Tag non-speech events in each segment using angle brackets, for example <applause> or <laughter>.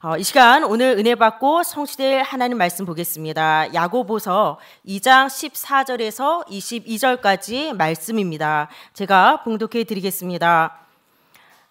어, 이 시간 오늘 은혜 받고 성취될 하나님 말씀 보겠습니다. 야고보서 2장 14절에서 22절까지 말씀입니다. 제가 봉독해 드리겠습니다.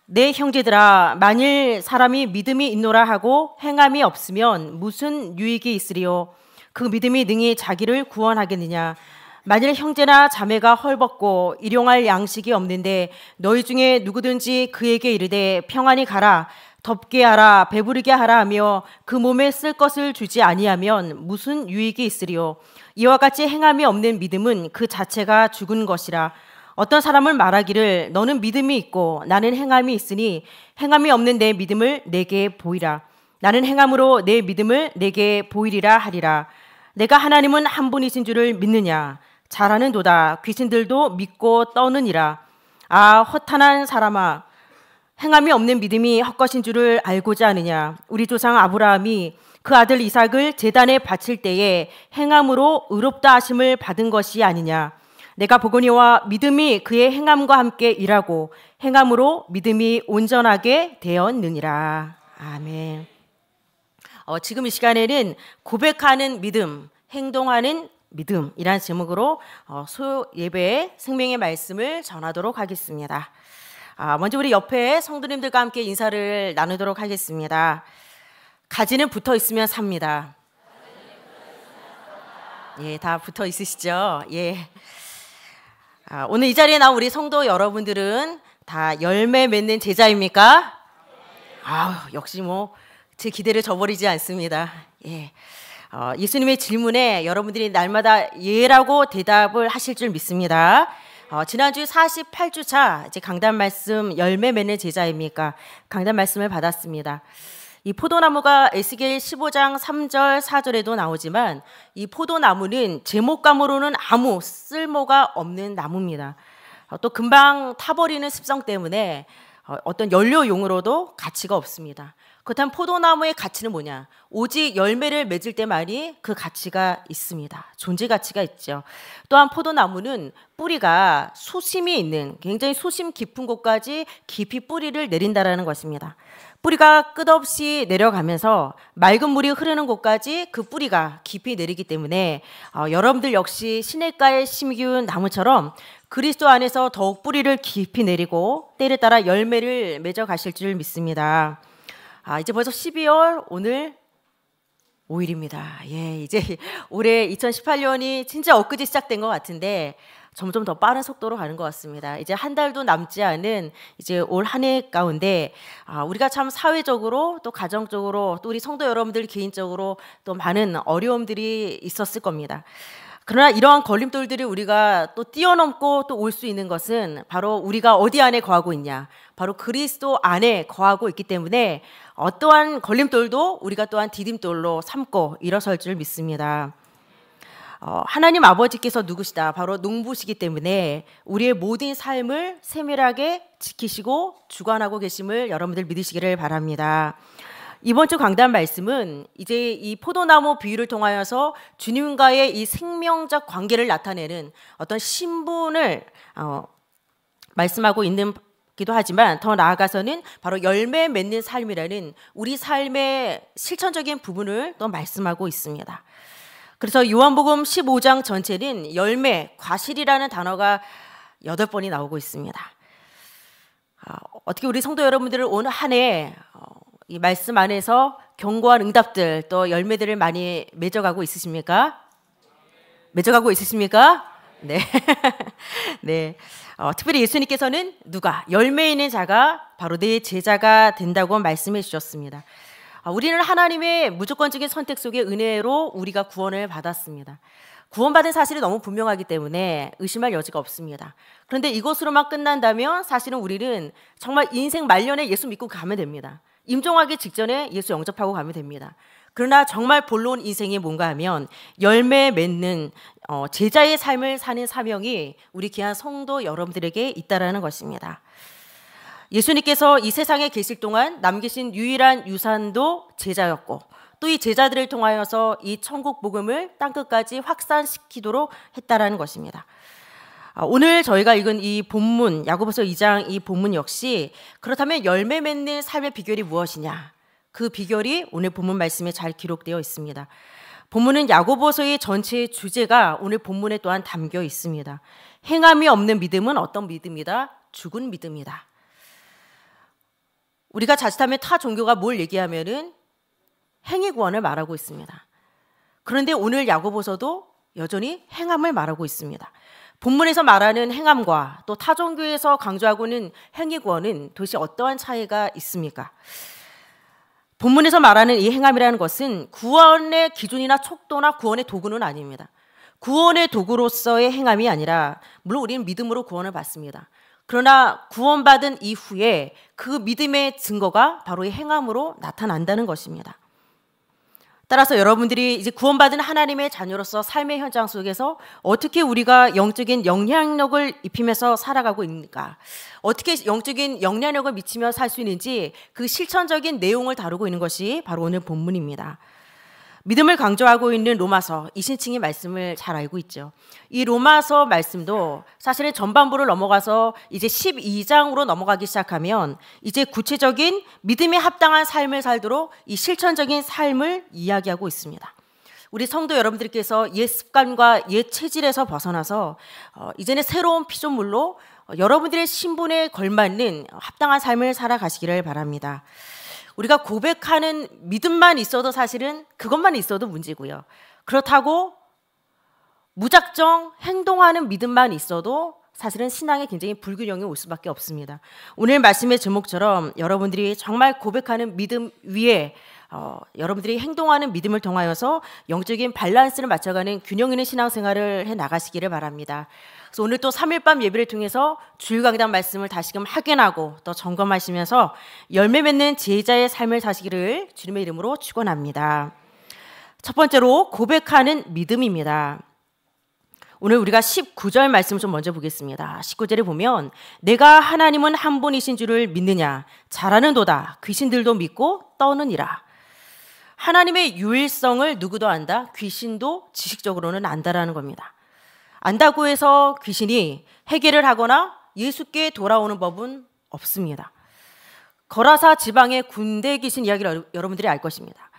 내 형제들아 만일 사람이 믿음이 있노라 하고 행함이 없으면 무슨 유익이 있으리요 그 믿음이 능히 자기를 구원하겠느냐 만일 형제나 자매가 헐벗고 일용할 양식이 없는데 너희 중에 누구든지 그에게 이르되 평안히 가라 덥게 하라 배부르게 하라 하며 그 몸에 쓸 것을 주지 아니하면 무슨 유익이 있으리요 이와 같이 행함이 없는 믿음은 그 자체가 죽은 것이라 어떤 사람을 말하기를 너는 믿음이 있고 나는 행함이 있으니 행함이 없는 내 믿음을 내게 보이라 나는 행함으로 내 믿음을 내게 보이리라 하리라 내가 하나님은 한 분이신 줄을 믿느냐 잘하는도다 귀신들도 믿고 떠느니라 아 허탄한 사람아 행함이 없는 믿음이 헛것인 줄을 알고자 하느냐 우리 조상 아브라함이 그 아들 이삭을 제단에 바칠 때에 행함으로 의롭다 하심을 받은 것이 아니냐 내가 보거니와 믿음이 그의 행함과 함께 일하고 행함으로 믿음이 온전하게 되었느니라 아멘 어, 지금 이 시간에는 고백하는 믿음 행동하는 믿음이란 제목으로 어, 소 예배의 생명의 말씀을 전하도록 하겠습니다. 아, 먼저 우리 옆에 성도님들과 함께 인사를 나누도록 하겠습니다. 가지는 붙어 있으면 삽니다. 예, 다 붙어 있으시죠? 예. 아, 오늘 이 자리에 나온 우리 성도 여러분들은 다 열매 맺는 제자입니까? 아, 역시 뭐 제 기대를 저버리지 않습니다. 예. 어, 예수님의 질문에 여러분들이 날마다 예라고 대답을 하실 줄 믿습니다. 어, 지난주 48주차 이제 강단 말씀 열매 맺는 제자입니까? 강단 말씀을 받았습니다. 이 포도나무가 에스겔 15장 3절 4절에도 나오지만 이 포도나무는 제목감으로는 아무 쓸모가 없는 나무입니다. 어, 또 금방 타버리는 습성 때문에 어, 어떤 연료용으로도 가치가 없습니다. 그렇다면 포도나무의 가치는 뭐냐? 오직 열매를 맺을 때말이그 가치가 있습니다. 존재 가치가 있죠. 또한 포도나무는 뿌리가 수심이 있는 굉장히 수심 깊은 곳까지 깊이 뿌리를 내린다라는 것입니다. 뿌리가 끝없이 내려가면서 맑은 물이 흐르는 곳까지 그 뿌리가 깊이 내리기 때문에 어, 여러분들 역시 시냇가에 심기운 나무처럼 그리스도 안에서 더욱 뿌리를 깊이 내리고 때를 따라 열매를 맺어 가실 줄 믿습니다. 아, 이제 벌써 12월 오늘 5일입니다. 예, 이제 <laughs> 올해 2018년이 진짜 엊그제 시작된 것 같은데 점점 더 빠른 속도로 가는 것 같습니다. 이제 한 달도 남지 않은 이제 올 한 해 가운데 아, 우리가 참 사회적으로 또 가정적으로 또 우리 성도 여러분들 개인적으로 또 많은 어려움들이 있었을 겁니다. 그러나 이러한 걸림돌들이 우리가 또 뛰어넘고 또 올 수 있는 것은 바로 우리가 어디 안에 거하고 있냐. 바로 그리스도 안에 거하고 있기 때문에 어떠한 걸림돌도 우리가 또한 디딤돌로 삼고 일어설 줄 믿습니다. 어, 하나님 아버지께서 누구시다? 바로 농부시기 때문에 우리의 모든 삶을 세밀하게 지키시고 주관하고 계심을 여러분들 믿으시기를 바랍니다. 이번 주 강단 말씀은 이제 이 포도나무 비유를 통하여서 주님과의 이 생명적 관계를 나타내는 어떤 신분을 어, 말씀하고 있는 기도 하지만 더 나아가서는 바로 열매 맺는 삶이라는 우리 삶의 실천적인 부분을 또 말씀하고 있습니다. 그래서 요한복음 15장 전체는 열매, 과실이라는 단어가 여덟 번이 나오고 있습니다. 아, 어떻게 우리 성도 여러분들을 오늘 한해이 어, 말씀 안에서 경고한 응답들 또 열매들을 많이 맺어가고 있으십니까? 맺어가고 있으십니까? 네. <laughs> 네. 어, 특별히 예수님께서는 누가 열매 있는 자가 바로 내 제자가 된다고 말씀해 주셨습니다. 어, 우리는 하나님의 무조건적인 선택 속에 은혜로 우리가 구원을 받았습니다. 구원받은 사실이 너무 분명하기 때문에 의심할 여지가 없습니다. 그런데 이것으로만 끝난다면 사실은 우리는 정말 인생 말년에 예수 믿고 가면 됩니다. 임종하기 직전에 예수 영접하고 가면 됩니다. 그러나 정말 본론 인생이 뭔가 하면 열매 맺는 어, 제자의 삶을 사는 사명이 우리 귀한 성도 여러분들에게 있다라는 것입니다. 예수님께서 이 세상에 계실 동안 남기신 유일한 유산도 제자였고 또 이 제자들을 통하여서 이 천국 복음을 땅 끝까지 확산시키도록 했다라는 것입니다. 아, 오늘 저희가 읽은 이 본문 야고보서 2장 이 본문 역시 그렇다면 열매 맺는 삶의 비결이 무엇이냐 그 비결이 오늘 본문 말씀에 잘 기록되어 있습니다. 본문은 야고보서의 전체 주제가 오늘 본문에 또한 담겨 있습니다. 행함이 없는 믿음은 어떤 믿음이다? 죽은 믿음이다. 우리가 자칫하면 타 종교가 뭘 얘기하면은 행위 구원을 말하고 있습니다. 그런데 오늘 야고보서도 여전히 행함을 말하고 있습니다. 본문에서 말하는 행함과 또 타 종교에서 강조하고는 행위 구원은 도대체 어떠한 차이가 있습니까? 본문에서 말하는 이 행함이라는 것은 구원의 기준이나 촉도나 구원의 도구는 아닙니다. 구원의 도구로서의 행함이 아니라 물론 우리는 믿음으로 구원을 받습니다. 그러나 구원받은 이후에 그 믿음의 증거가 바로 이 행함으로 나타난다는 것입니다. 따라서 여러분들이 이제 구원받은 하나님의 자녀로서 삶의 현장 속에서 어떻게 우리가 영적인 영향력을 입히면서 살아가고 있는가, 어떻게 영적인 영향력을 미치며 살 수 있는지 그 실천적인 내용을 다루고 있는 것이 바로 오늘 본문입니다. 믿음을 강조하고 있는 로마서 이신칭이 말씀을 잘 알고 있죠. 이 로마서 말씀도 사실은 전반부를 넘어가서 이제 12장으로 넘어가기 시작하면 이제 구체적인 믿음에 합당한 삶을 살도록 이 실천적인 삶을 이야기하고 있습니다. 우리 성도 여러분들께서 옛 습관과 옛 체질에서 벗어나서 어, 이제는 새로운 피조물로 여러분들의 신분에 걸맞는 합당한 삶을 살아가시기를 바랍니다. 우리가 고백하는 믿음만 있어도 사실은 그것만 있어도 문제고요. 그렇다고 무작정 행동하는 믿음만 있어도 사실은 신앙에 굉장히 불균형이 올 수밖에 없습니다. 오늘 말씀의 제목처럼 여러분들이 정말 고백하는 믿음 위에 어, 여러분들이 행동하는 믿음을 통하여서 영적인 밸런스를 맞춰가는 균형 있는 신앙생활을 해 나가시기를 바랍니다. 그래서 오늘 또 3일 밤 예배를 통해서 주일강단 말씀을 다시금 확인하고 또 점검하시면서 열매 맺는 제자의 삶을 사시기를 주님의 이름으로 축원합니다. 첫 번째로 고백하는 믿음입니다. 오늘 우리가 19절 말씀 좀 먼저 보겠습니다. 19절에 보면 내가 하나님은 한 분이신 줄을 믿느냐 잘하는 도다 귀신들도 믿고 떠느니라. 하나님의 유일성을 누구도 안다. 귀신도 지식적으로는 안다라는 겁니다. 안다고 해서 귀신이 해결을 하거나 예수께 돌아오는 법은 없습니다. 거라사 지방의 군대 귀신 이야기를 여러분들이 알 것입니다.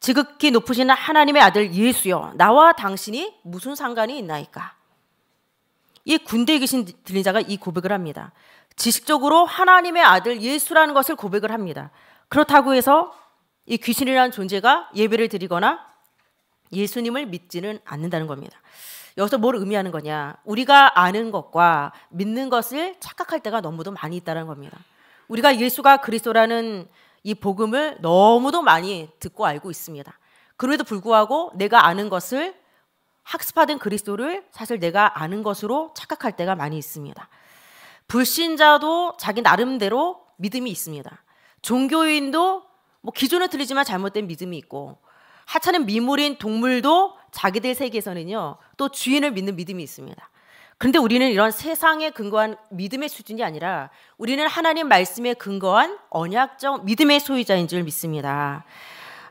지극히 높으신 하나님의 아들 예수여 나와 당신이 무슨 상관이 있나이까? 이 군대 귀신 들린 자가 이 고백을 합니다. 지식적으로 하나님의 아들 예수라는 것을 고백을 합니다. 그렇다고 해서 이 귀신이라는 존재가 예배를 드리거나 예수님을 믿지는 않는다는 겁니다. 여기서 뭘 의미하는 거냐? 우리가 아는 것과 믿는 것을 착각할 때가 너무도 많이 있다는 겁니다. 우리가 예수가 그리스도라는 이 복음을 너무도 많이 듣고 알고 있습니다. 그럼에도 불구하고 내가 아는 것을 학습하던 그리스도를 사실 내가 아는 것으로 착각할 때가 많이 있습니다. 불신자도 자기 나름대로 믿음이 있습니다. 종교인도 뭐 기존은 틀리지만 잘못된 믿음이 있고 하찮은 미물인 동물도 자기들 세계에서는요 또 주인을 믿는 믿음이 있습니다. 그런데 우리는 이런 세상에 근거한 믿음의 수준이 아니라 우리는 하나님 말씀에 근거한 언약적 믿음의 소유자인 줄 믿습니다.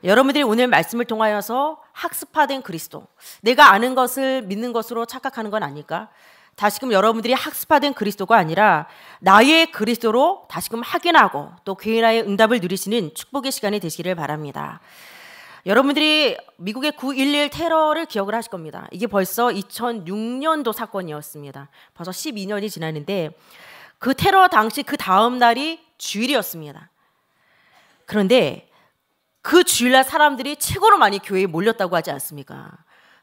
여러분들이 오늘 말씀을 통하여서 학습화된 그리스도, 내가 아는 것을 믿는 것으로 착각하는 건 아닐까? 다시금 여러분들이 학습화된 그리스도가 아니라 나의 그리스도로 다시금 확인하고 또귀인하의 응답을 누리시는 축복의 시간이 되시기를 바랍니다. 여러분들이 미국의 9.11 테러를 기억을 하실 겁니다. 이게 벌써 2006년도 사건이었습니다. 벌써 12년이 지났는데 그 테러 당시 그 다음 날이 주일이었습니다. 그런데 그 주일날 사람들이 최고로 많이 교회에 몰렸다고 하지 않습니까?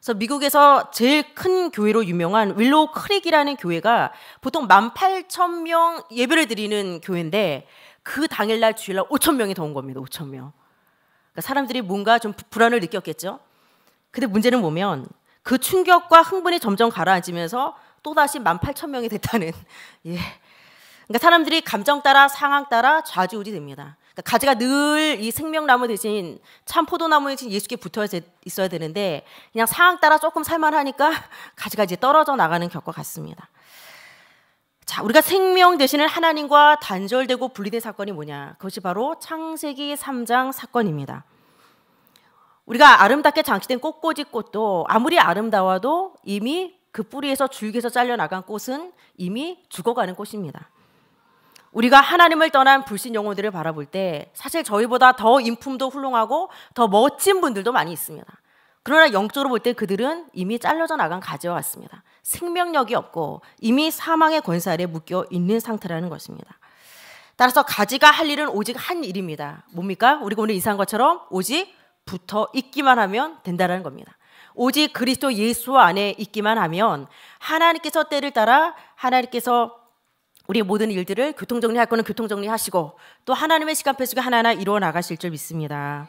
그래서 미국에서 제일 큰 교회로 유명한 윌로우 크릭이라는 교회가 보통 18,000명 예배를 드리는 교회인데 그 당일날 주일날 5,000명이 더 온 겁니다. 5,000명. 그러니까 사람들이 뭔가 좀 불안을 느꼈겠죠. 근데 문제는 보면 그 충격과 흥분이 점점 가라앉으면서 또다시 18,000명이 됐다는 <laughs> 예. 그러니까 사람들이 감정 따라 상황 따라 좌지우지 됩니다. 그러니까 가지가 늘 이 생명나무 대신 참 포도나무에 지 예수께 붙어 있어야 되는데 그냥 상황 따라 조금 살만하니까 <laughs> 가지가 이제 떨어져 나가는 격과 같습니다. 자, 우리가 생명 대신을 하나님과 단절되고 분리된 사건이 뭐냐? 그것이 바로 창세기 3장 사건입니다. 우리가 아름답게 장치된 꽃꽂이 꽃도 아무리 아름다워도 이미 그 뿌리에서 줄기에서 잘려 나간 꽃은 이미 죽어가는 꽃입니다. 우리가 하나님을 떠난 불신 영혼들을 바라볼 때 사실 저희보다 더 인품도 훌륭하고 더 멋진 분들도 많이 있습니다. 그러나 영적으로 볼 때 그들은 이미 잘려져 나간 가지같습니다 생명력이 없고 이미 사망의 권세에 묶여 있는 상태라는 것입니다. 따라서 가지가 할 일은 오직 한 일입니다. 뭡니까? 우리가 오늘 이상한 것처럼 오직 붙어 있기만 하면 된다는 겁니다. 오직 그리스도 예수 안에 있기만 하면 하나님께서 때를 따라 하나님께서 우리의 모든 일들을 교통정리할 거는 교통정리하시고 또 하나님의 시간 표속에 하나하나 이루어 나가실 줄 믿습니다.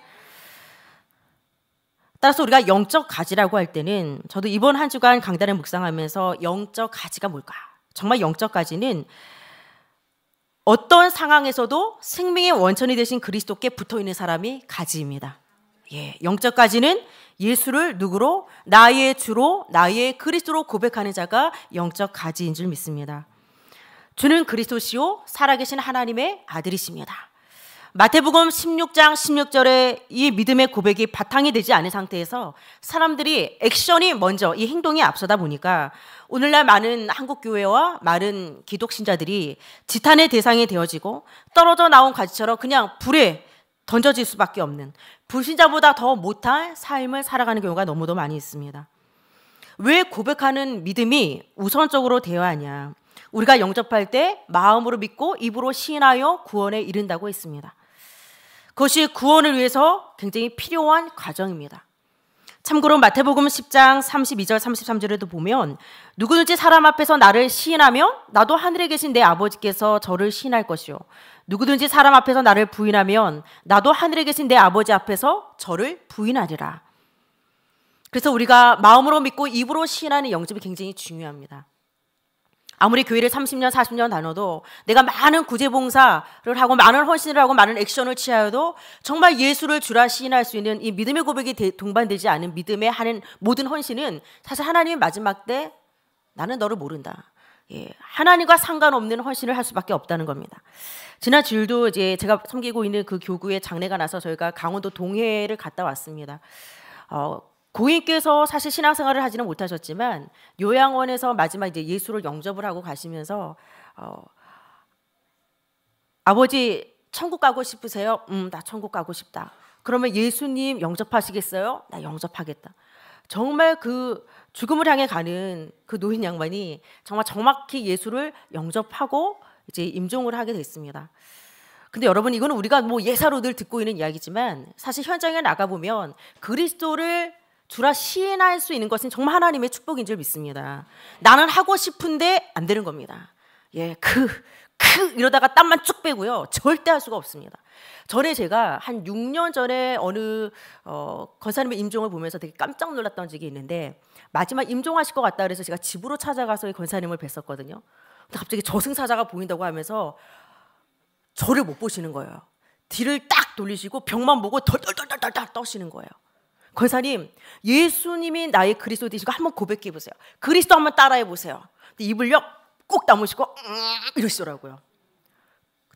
따라서 우리가 영적 가지라고 할 때는 저도 이번 한 주간 강단을 묵상하면서 영적 가지가 뭘까? 정말 영적 가지는 어떤 상황에서도 생명의 원천이 되신 그리스도께 붙어 있는 사람이 가지입니다. 예, 영적 가지는 예수를 누구로 나의 주로 나의 그리스도로 고백하는 자가 영적 가지인 줄 믿습니다. 주는 그리스도시요 살아계신 하나님의 아들이십니다. 마태복음 16장 16절에 이 믿음의 고백이 바탕이 되지 않은 상태에서 사람들이 액션이 먼저 이 행동이 앞서다 보니까 오늘날 많은 한국 교회와 많은 기독 신자들이 지탄의 대상이 되어지고 떨어져 나온 가지처럼 그냥 불에 던져질 수밖에 없는 불신자보다 더 못한 삶을 살아가는 경우가 너무도 많이 있습니다. 왜 고백하는 믿음이 우선적으로 되어야 하냐? 우리가 영접할 때 마음으로 믿고 입으로 시인하여 구원에 이른다고 했습니다. 그것이 구원을 위해서 굉장히 필요한 과정입니다. 참고로 마태복음 10장 32절 33절에도 보면 누구든지 사람 앞에서 나를 시인하면 나도 하늘에 계신 내 아버지께서 저를 시인할 것이요 누구든지 사람 앞에서 나를 부인하면 나도 하늘에 계신 내 아버지 앞에서 저를 부인하리라. 그래서 우리가 마음으로 믿고 입으로 시인하는 영접이 굉장히 중요합니다. 아무리 교회를 30년, 40년 다녀도 내가 많은 구제봉사를 하고 많은 헌신을 하고 많은 액션을 취하여도 정말 예수를 주라 시인할 수 있는 이 믿음의 고백이 동반되지 않은 믿음에 하는 모든 헌신은 사실 하나님의 마지막 때 나는 너를 모른다. 예, 하나님과 상관없는 헌신을 할 수밖에 없다는 겁니다. 지난 주일도 이제 제가 섬기고 있는 그 교구에 장례가 나서 저희가 강원도 동해를 갔다 왔습니다. 어, 고인께서 사실 신앙생활을 하지는 못하셨지만 요양원에서 마지막 이제 예수를 영접을 하고 가시면서 어, 아버지 천국 가고 싶으세요? 음, 나 천국 가고 싶다. 그러면 예수님 영접하시겠어요? 나 영접하겠다. 정말 그 죽음을 향해 가는 그 노인 양반이 정말 정확히 예수를 영접하고 이제 임종을 하게 됐습니다. 근데 여러분 이거는 우리가 뭐 예사로 늘 듣고 있는 이야기지만 사실 현장에 나가 보면 그리스도를 주라 시인할 수 있는 것은 정말 하나님의 축복인 줄 믿습니다. 나는 하고 싶은데 안 되는 겁니다. 예, 크, 크 이러다가 땀만 쭉 빼고요. 절대 할 수가 없습니다. 전에 제가 한 6년 전에 어느 어, 권사님의 임종을 보면서 되게 깜짝 놀랐던 적이 있는데 마지막 임종하실 것 같다 그래서 제가 집으로 찾아가서 권사님을 뵀었거든요. 갑자기 저승사자가 보인다고 하면서 저를 못 보시는 거예요. 뒤를 딱 돌리시고 병만 보고 덜덜덜덜덜 떠시는 거예요. 권사님, 예수님이 나의 그리스도 되시고 한번 고백해 보세요. 그리스도 한번 따라해 보세요. 입을요 꼭 다무시고 음, 이러시더라고요.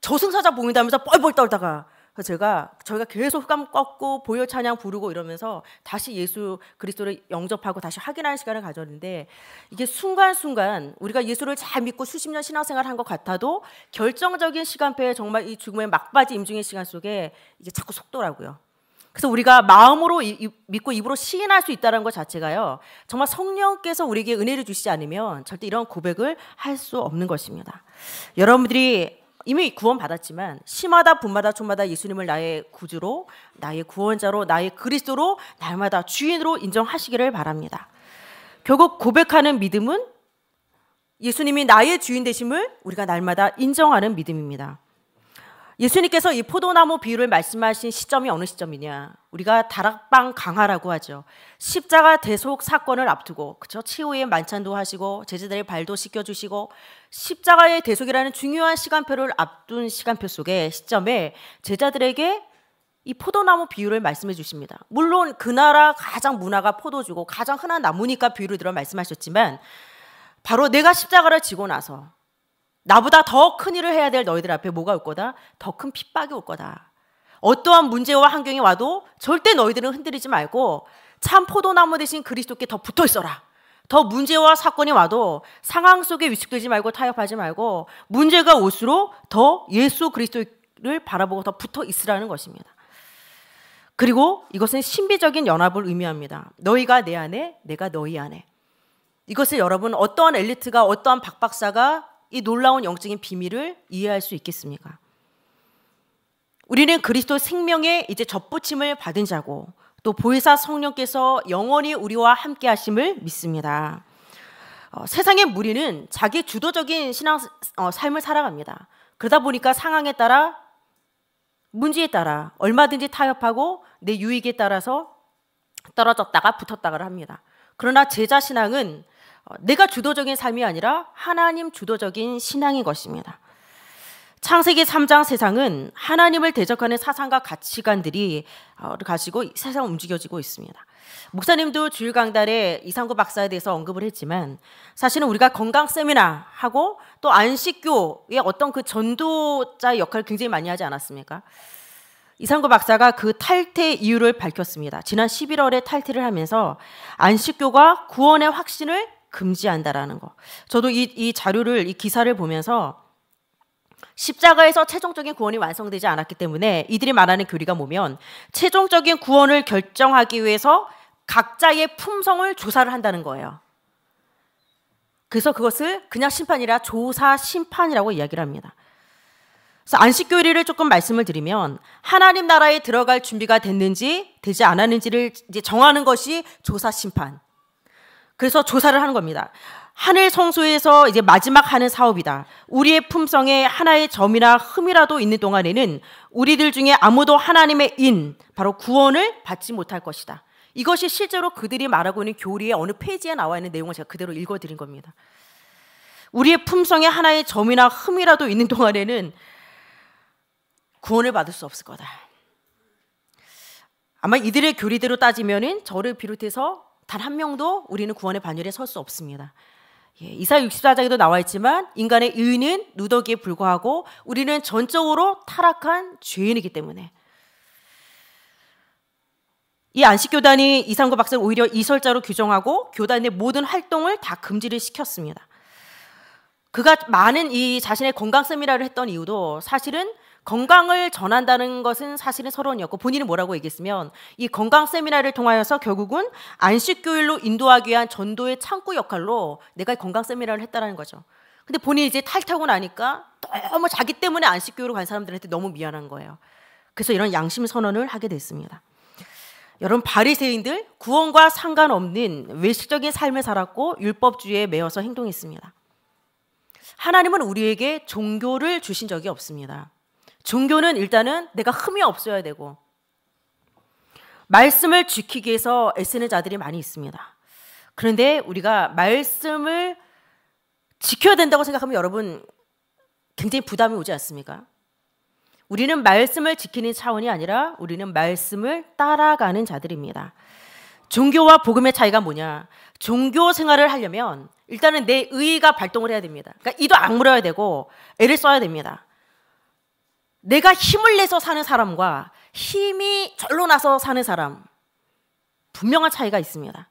저승사자 보인다면서 뻘뻘 떨다가 제가 저희가 계속 흑암 꺾고 보여 찬양 부르고 이러면서 다시 예수 그리스도를 영접하고 다시 확인하는 시간을 가졌는데 이게 순간순간 우리가 예수를 잘 믿고 수십 년 신앙생활 한것 같아도 결정적인 시간표에 정말 이 죽음의 막바지 임중의 시간 속에 이게 자꾸 속더라고요. 그래서 우리가 마음으로 믿고 입으로 시인할 수 있다는 것 자체가요. 정말 성령께서 우리에게 은혜를 주시지 않으면 절대 이런 고백을 할 수 없는 것입니다. 여러분들이 이미 구원받았지만 심하다 분마다 촌마다 예수님을 나의 구주로 나의 구원자로 나의 그리스도로 날마다 주인으로 인정하시기를 바랍니다. 결국 고백하는 믿음은 예수님이 나의 주인 되심을 우리가 날마다 인정하는 믿음입니다. 예수님께서 이 포도나무 비유를 말씀하신 시점이 어느 시점이냐? 우리가 다락방 강화라고 하죠. 십자가 대속 사건을 앞두고 그쵸? 치후의 만찬도 하시고 제자들의 발도 씻겨 주시고 십자가의 대속이라는 중요한 시간표를 앞둔 시간표 속에 시점에 제자들에게 이 포도나무 비유를 말씀해 주십니다. 물론 그 나라 가장 문화가 포도주고 가장 흔한 나무니까 비유를 들어 말씀하셨지만 바로 내가 십자가를 지고 나서 나보다 더 큰 일을 해야 될 너희들 앞에 뭐가 올 거다? 더 큰 핍박이 올 거다. 어떠한 문제와 환경이 와도 절대 너희들은 흔들리지 말고 참 포도나무 대신 그리스도께 더 붙어 있어라. 더 문제와 사건이 와도 상황 속에 위축되지 말고 타협하지 말고 문제가 올수록 더 예수 그리스도를 바라보고 더 붙어 있으라는 것입니다. 그리고 이것은 신비적인 연합을 의미합니다. 너희가 내 안에, 내가 너희 안에. 이것을 여러분 어떠한 엘리트가 어떠한 박박사가 이 놀라운 영적인 비밀을 이해할 수 있겠습니까? 우리는 그리스도 생명의 이제 접붙임을 받은 자고 또 보혜사 성령께서 영원히 우리와 함께 하심을 믿습니다. 어, 세상의 무리는 자기 주도적인 신앙 어, 삶을 살아갑니다. 그러다 보니까 상황에 따라 문제에 따라 얼마든지 타협하고 내 유익에 따라서 떨어졌다가 붙었다가 합니다. 그러나 제자 신앙은 어, 내가 주도적인 삶이 아니라 하나님 주도적인 신앙인 것입니다. 창세기 3장 세상은 하나님을 대적하는 사상과 가치관들이 어, 가지고 세상 움직여지고 있습니다. 목사님도 주일 강단에 이상구 박사에 대해서 언급을 했지만 사실은 우리가 건강 세미나 하고 또 안식교의 어떤 그 전도자 역할을 굉장히 많이 하지 않았습니까? 이상구 박사가 그 탈퇴 이유를 밝혔습니다. 지난 11월에 탈퇴를 하면서 안식교가 구원의 확신을 금지한다라는 거. 저도 이, 이 자료를, 이 기사를 보면서 십자가에서 최종적인 구원이 완성되지 않았기 때문에 이들이 말하는 교리가 뭐면 최종적인 구원을 결정하기 위해서 각자의 품성을 조사를 한다는 거예요. 그래서 그것을 그냥 심판이라 조사 심판이라고 이야기를 합니다. 그래서 안식 교리를 조금 말씀을 드리면 하나님 나라에 들어갈 준비가 됐는지 되지 않았는지를 이제 정하는 것이 조사 심판. 그래서 조사를 하는 겁니다. 하늘 성소에서 이제 마지막 하는 사업이다. 우리의 품성에 하나의 점이나 흠이라도 있는 동안에는 우리들 중에 아무도 하나님의 인, 바로 구원을 받지 못할 것이다. 이것이 실제로 그들이 말하고 있는 교리의 어느 페이지에 나와 있는 내용을 제가 그대로 읽어드린 겁니다. 우리의 품성에 하나의 점이나 흠이라도 있는 동안에는 구원을 받을 수 없을 거다. 아마 이들의 교리대로 따지면은 저를 비롯해서 단한 명도 우리는 구원의 반열에 설 수 없습니다. 예, 이사 64장에도 나와 있지만 인간의 의는 누더기에 불과하고 우리는 전적으로 타락한 죄인이기 때문에 이 안식교단이 이상구 박사는 오히려 이설자로 규정하고 교단의 모든 활동을 다 금지를 시켰습니다. 그가 많은 이 자신의 건강쌤이라를 했던 이유도 사실은 건강을 전한다는 것은 사실은 서론이었고 본인은 뭐라고 얘기했으면 이 건강 세미나를 통하여서 결국은 안식 교일로 인도하기 위한 전도의 창구 역할로 내가 건강 세미나를 했다라는 거죠. 근데 본인이 이제 탈타고 나니까 너무 자기 때문에 안식 교일로 간 사람들한테 너무 미안한 거예요. 그래서 이런 양심 선언을 하게 됐습니다. 여러분 바리새인들 구원과 상관없는 외식적인 삶을 살았고 율법주의에 매여서 행동했습니다. 하나님은 우리에게 종교를 주신 적이 없습니다. 종교는 일단은 내가 흠이 없어야 되고 말씀을 지키기 위해서 애쓰는 자들이 많이 있습니다. 그런데 우리가 말씀을 지켜야 된다고 생각하면 여러분 굉장히 부담이 오지 않습니까? 우리는 말씀을 지키는 차원이 아니라 우리는 말씀을 따라가는 자들입니다. 종교와 복음의 차이가 뭐냐? 종교 생활을 하려면 일단은 내 의의가 발동을 해야 됩니다. 그러니까 이도 악물어야 되고 애를 써야 됩니다. 내가 힘을 내서 사는 사람과 힘이 절로 나서 사는 사람 분명한 차이가 있습니다.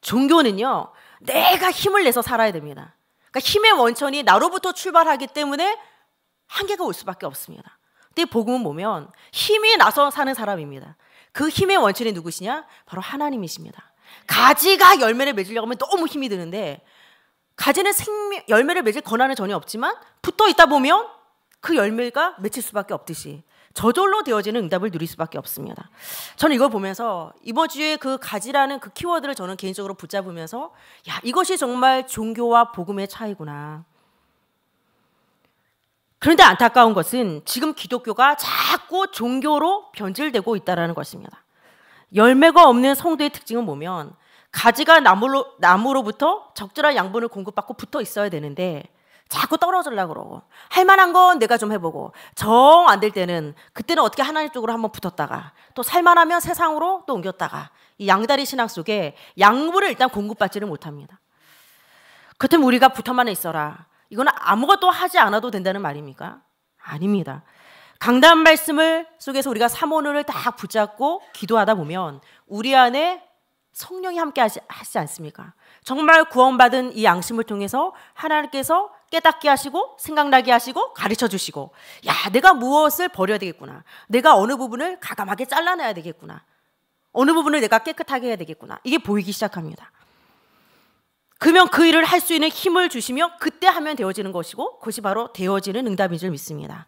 종교는요. 내가 힘을 내서 살아야 됩니다. 그러니까 힘의 원천이 나로부터 출발하기 때문에 한계가 올 수밖에 없습니다. 근데 복음은 보면 힘이 나서 사는 사람입니다. 그 힘의 원천이 누구시냐? 바로 하나님이십니다. 가지가 열매를 맺으려고 하면 너무 힘이 드는데 가지는 생명, 열매를 맺을 권한은 전혀 없지만 붙어 있다 보면 그 열매가 맺힐 수밖에 없듯이 저절로 되어지는 응답을 누릴 수밖에 없습니다. 저는 이걸 보면서 이번 주에 그 가지라는 그 키워드를 저는 개인적으로 붙잡으면서 야 이것이 정말 종교와 복음의 차이구나. 그런데 안타까운 것은 지금 기독교가 자꾸 종교로 변질되고 있다는 것입니다. 열매가 없는 성도의 특징은 뭐면 가지가 나무로, 나무로부터 적절한 양분을 공급받고 붙어 있어야 되는데 자꾸 떨어질라 그러고 할 만한 건 내가 좀 해보고 정 안 될 때는 그때는 어떻게 하나님 쪽으로 한번 붙었다가 또 살만하면 세상으로 또 옮겼다가 이 양다리 신앙 속에 양물을 일단 공급받지를 못합니다. 그렇다면 우리가 붙어만 있어라. 이거는 아무것도 하지 않아도 된다는 말입니까? 아닙니다. 강단 말씀을 속에서 우리가 삼원을 다 붙잡고 기도하다 보면 우리 안에 성령이 함께 하지, 하지 않습니까? 정말 구원받은 이 양심을 통해서 하나님께서 깨닫게 하시고 생각나게 하시고 가르쳐 주시고 야 내가 무엇을 버려야 되겠구나 내가 어느 부분을 가감하게 잘라내야 되겠구나 어느 부분을 내가 깨끗하게 해야 되겠구나 이게 보이기 시작합니다 그러면 그 일을 할 수 있는 힘을 주시면 그때 하면 되어지는 것이고 그것이 바로 되어지는 응답인 줄 믿습니다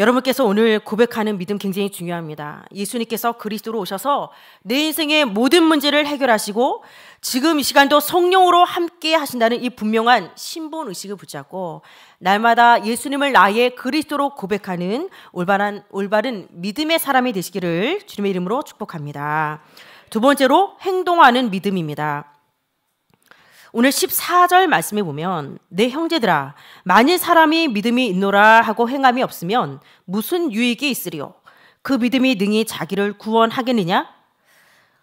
여러분께서 오늘 고백하는 믿음 굉장히 중요합니다. 예수님께서 그리스도로 오셔서 내 인생의 모든 문제를 해결하시고 지금 이 시간도 성령으로 함께 하신다는 이 분명한 신분 의식을 붙잡고 날마다 예수님을 나의 그리스도로 고백하는 올바른, 올바른 믿음의 사람이 되시기를 주님의 이름으로 축복합니다. 두 번째로 행동하는 믿음입니다. 오늘 14절 말씀에 보면 내 네 형제들아 만일 사람이 믿음이 있노라 하고 행함이 없으면 무슨 유익이 있으리요 그 믿음이 능히 자기를 구원하겠느냐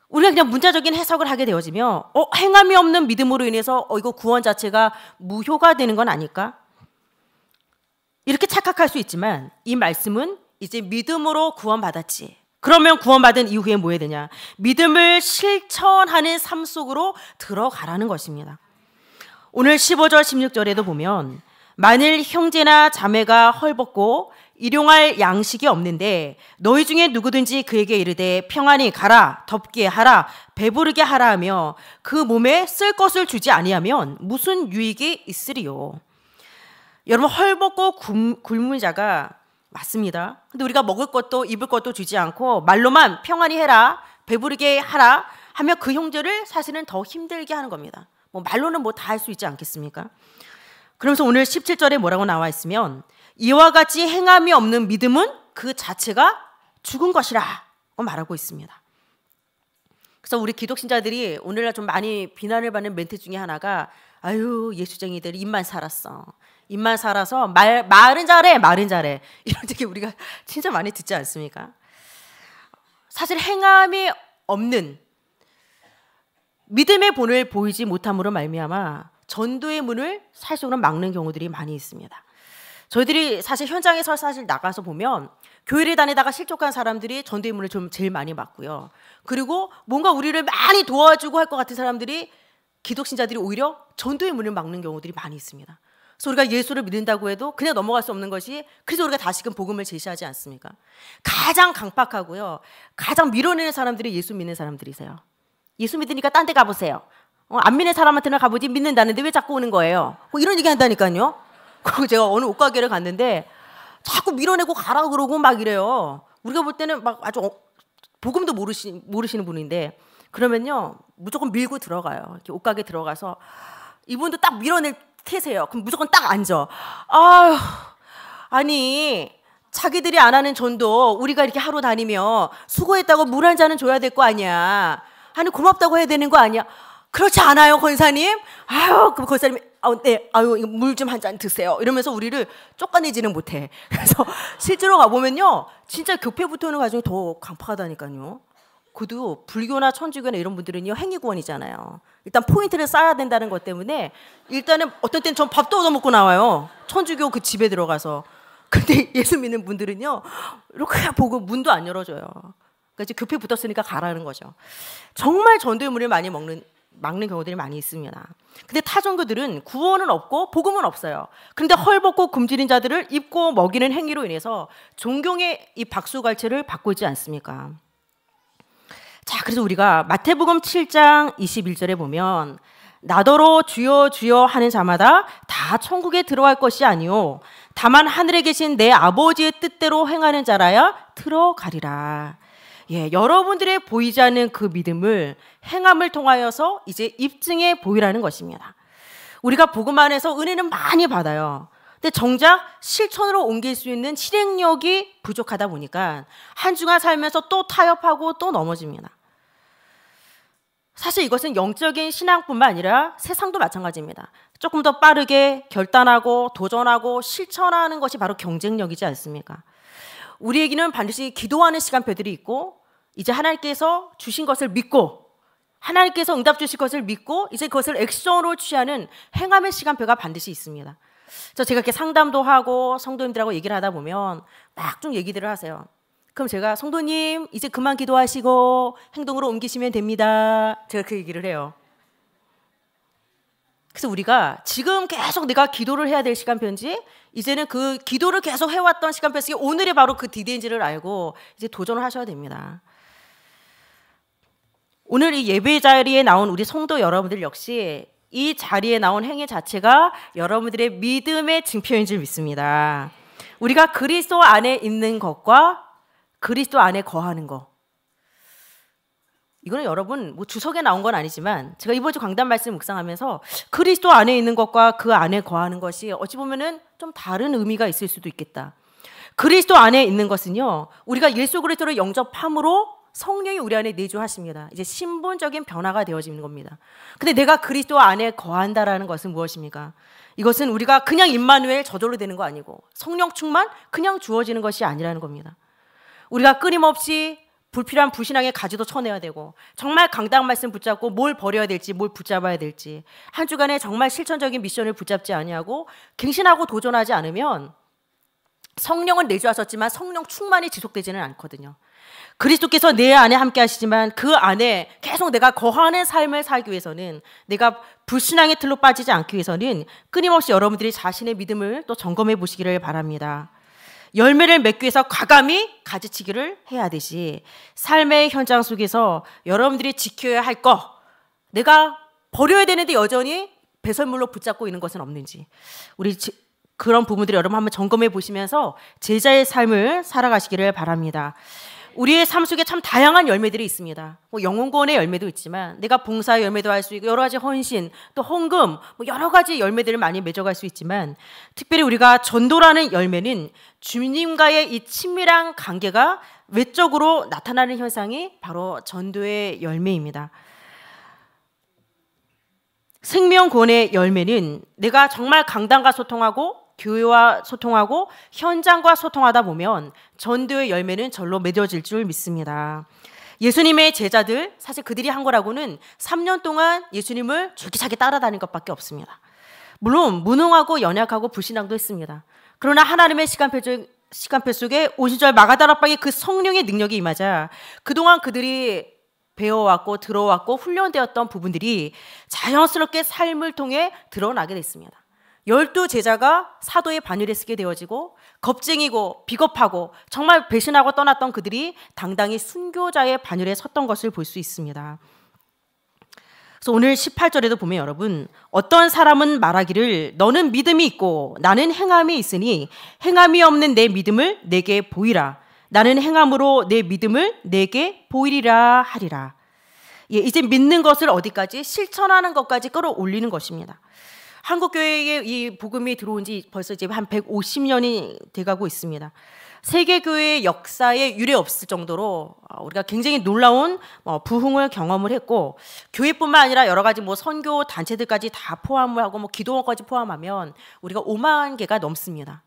우리가 그냥 문자적인 해석을 하게 되어지며 어 행함이 없는 믿음으로 인해서 어 이거 구원 자체가 무효가 되는 건 아닐까 이렇게 착각할 수 있지만 이 말씀은 이제 믿음으로 구원받았지 그러면 구원받은 이후에 뭐 해야 되냐? 믿음을 실천하는 삶 속으로 들어가라는 것입니다. 오늘 15절 16절에도 보면 만일 형제나 자매가 헐벗고 일용할 양식이 없는데 너희 중에 누구든지 그에게 이르되 평안히 가라 덥게 하라 배부르게 하라 하며 그 몸에 쓸 것을 주지 아니하면 무슨 유익이 있으리요. 여러분 헐벗고 굶, 굶은 자가 맞습니다. 근데 우리가 먹을 것도 입을 것도 주지 않고 말로만 평안히 해라, 배부르게 하라 하며 그 형제를 사실은 더 힘들게 하는 겁니다. 뭐 말로는 뭐 다 할 수 있지 않겠습니까? 그러면서 오늘 17절에 뭐라고 나와 있으면 이와 같이 행함이 없는 믿음은 그 자체가 죽은 것이라고 말하고 있습니다. 그래서 우리 기독신자들이 오늘날 좀 많이 비난을 받는 멘트 중에 하나가 아유 예수쟁이들 입만 살았어 입만 살아서 말 말은 잘해 말은 잘해 이런 얘기 우리가 진짜 많이 듣지 않습니까? 사실 행함이 없는 믿음의 본을 보이지 못함으로 말미암아 전도의 문을 사실적으로 막는 경우들이 많이 있습니다. 저희들이 사실 현장에서 사실 나가서 보면 교회를 다니다가 실족한 사람들이 전도의 문을 좀 제일 많이 막고요. 그리고 뭔가 우리를 많이 도와주고 할 것 같은 사람들이 기독신자들이 오히려 전도의 문을 막는 경우들이 많이 있습니다. 그래서 우리가 예수를 믿는다고 해도 그냥 넘어갈 수 없는 것이 그래서 우리가 다시금 복음을 제시하지 않습니까? 가장 강박하고요. 가장 밀어내는 사람들이 예수 믿는 사람들이세요. 예수 믿으니까 딴 데 가보세요. 어, 안 믿는 사람한테는 가보지 믿는다는데 왜 자꾸 오는 거예요? 뭐 이런 얘기 한다니까요. <laughs> 그리고 제가 어느 옷가게를 갔는데 자꾸 밀어내고 가라 그러고 막 이래요. 우리가 볼 때는 막 아주 어, 복음도 모르시, 모르시는 분인데 그러면요 무조건 밀고 들어가요. 이렇게 옷가게 들어가서 이분도 딱 밀어낼 태세요. 그럼 무조건 딱 앉아. 아휴, 아니 자기들이 안 하는 전도 우리가 이렇게 하루 다니며 수고했다고 물 한 잔은 줘야 될 거 아니야. 아니 고맙다고 해야 되는 거 아니야. 그렇지 않아요, 권사님? 아유, 그 권사님이 아, 네, 아유, 물 좀 한 잔 드세요. 이러면서 우리를 쫓아내지는 못해. 그래서 <laughs> 실제로 가보면요, 진짜 교폐부터는가정이더강파하다니까요 그도 불교나 천주교나 이런 분들은요 행위구원이잖아요. 일단 포인트를 쌓아야 된다는 것 때문에 일단은 어떤 때는 전 밥도 얻어 먹고 나와요. 천주교 그 집에 들어가서. <laughs> 근데 예수 믿는 분들은요 이렇게 보고 문도 안 열어줘요. 그러니까 이제 급히 붙었으니까 가라는 거죠. 정말 전도물을 많이 먹는 막는 경우들이 많이 있습니다. 근데 타종교들은 구원은 없고 복음은 없어요. 그런데 헐벗고 굶주린 자들을 입고 먹이는 행위로 인해서 존경의 이 박수갈채를 바꾸지 않습니까? 자, 그래서 우리가 마태복음 7장 21절에 보면 나더러 주여 주여 하는 자마다 다 천국에 들어갈 것이 아니오 다만 하늘에 계신 내 아버지의 뜻대로 행하는 자라야 들어가리라. 예, 여러분들의 보이지 않는 그 믿음을 행함을 통하여서 이제 입증해 보이라는 것입니다. 우리가 복음 안에서 은혜는 많이 받아요. 근데 정작 실천으로 옮길 수 있는 실행력이 부족하다 보니까 한중간 살면서 또 타협하고 또 넘어집니다. 사실 이것은 영적인 신앙뿐만 아니라 세상도 마찬가지입니다. 조금 더 빠르게 결단하고 도전하고 실천하는 것이 바로 경쟁력이지 않습니까? 우리에게는 반드시 기도하는 시간표들이 있고 이제 하나님께서 주신 것을 믿고 하나님께서 응답 주실 것을 믿고 이제 그것을 액션으로 취하는 행함의 시간표가 반드시 있습니다. 저 제가 이렇게 상담도 하고 성도님들하고 얘기를 하다 보면 막 좀 얘기들을 하세요. 그럼 제가 성도님 이제 그만 기도하시고 행동으로 옮기시면 됩니다. 제가 그 얘기를 해요. 그래서 우리가 지금 계속 내가 기도를 해야 될 시간표인지 이제는 그 기도를 계속 해왔던 시간표 속에 오늘이 바로 그 디데인지를 알고 이제 도전을 하셔야 됩니다. 오늘 이 예배 자리에 나온 우리 성도 여러분들 역시 이 자리에 나온 행위 자체가 여러분들의 믿음의 증표인 줄 믿습니다. 우리가 그리스도 안에 있는 것과 그리스도 안에 거하는 거. 이거는 여러분 뭐 주석에 나온 건 아니지만 제가 이번 주 강단 말씀 묵상하면서 그리스도 안에 있는 것과 그 안에 거하는 것이 어찌 보면은 좀 다른 의미가 있을 수도 있겠다. 그리스도 안에 있는 것은요. 우리가 예수 그리스도를 영접함으로 성령이 우리 안에 내주하십니다. 이제 신분적인 변화가 되어지는 겁니다. 근데 내가 그리스도 안에 거한다라는 것은 무엇입니까? 이것은 우리가 그냥 임마누엘 저절로 되는 거 아니고 성령 충만 그냥 주어지는 것이 아니라는 겁니다. 우리가 끊임없이 불필요한 불신앙의 가지도 쳐내야 되고 정말 강당 말씀 붙잡고 뭘 버려야 될지 뭘 붙잡아야 될지 한 주간에 정말 실천적인 미션을 붙잡지 아니하고 갱신하고 도전하지 않으면 성령은 내주하셨지만 성령 충만이 지속되지는 않거든요. 그리스도께서 내 안에 함께 하시지만 그 안에 계속 내가 거하는 삶을 살기 위해서는 내가 불신앙의 틀로 빠지지 않기 위해서는 끊임없이 여러분들이 자신의 믿음을 또 점검해 보시기를 바랍니다. 열매를 맺기 위해서 과감히 가지치기를 해야 되지. 삶의 현장 속에서 여러분들이 지켜야 할 거, 내가 버려야 되는데 여전히 배설물로 붙잡고 있는 것은 없는지. 우리 지, 그런 부분들이 여러분 한번 점검해 보시면서 제자의 삶을 살아가시기를 바랍니다. 우리의 삶 속에 참 다양한 열매들이 있습니다. 뭐 영혼권의 열매도 있지만 내가 봉사 열매도 할 수 있고 여러 가지 헌신 또 헌금 뭐 여러 가지 열매들을 많이 맺어갈 수 있지만 특별히 우리가 전도라는 열매는 주님과의 이 친밀한 관계가 외적으로 나타나는 현상이 바로 전도의 열매입니다. 생명권의 열매는 내가 정말 강당과 소통하고 교회와 소통하고 현장과 소통하다 보면 전도의 열매는 절로 맺어질 줄 믿습니다. 예수님의 제자들 사실 그들이 한 거라고는 3년 동안 예수님을 줄기차게 따라다닌 것밖에 없습니다. 물론 무능하고 연약하고 불신앙도 했습니다. 그러나 하나님의 시간표 중 시간표 속에 오시절 마가다라빵의 그 성령의 능력이 임하자 그동안 그들이 배워왔고 들어왔고 훈련되었던 부분들이 자연스럽게 삶을 통해 드러나게 됐습니다. 열두 제자가 사도의 반열에 쓰게 되어지고 겁쟁이고 비겁하고 정말 배신하고 떠났던 그들이 당당히 순교자의 반열에 섰던 것을 볼 수 있습니다. 그래서 오늘 18절에도 보면 여러분 어떤 사람은 말하기를 너는 믿음이 있고 나는 행함이 있으니 행함이 없는 내 믿음을 내게 보이라 나는 행함으로 내 믿음을 내게 보이리라 하리라. 예, 이제 믿는 것을 어디까지 실천하는 것까지 끌어올리는 것입니다. 한국 교회에 이 복음이 들어온 지 벌써 이제 한 150년이 돼가고 있습니다. 세계 교회 역사에 유례 없을 정도로 어, 우리가 굉장히 놀라운 어, 부흥을 경험을 했고 교회뿐만 아니라 여러 가지 뭐 선교 단체들까지 다 포함하고 뭐 기도원까지 포함하면 우리가 5만 개가 넘습니다.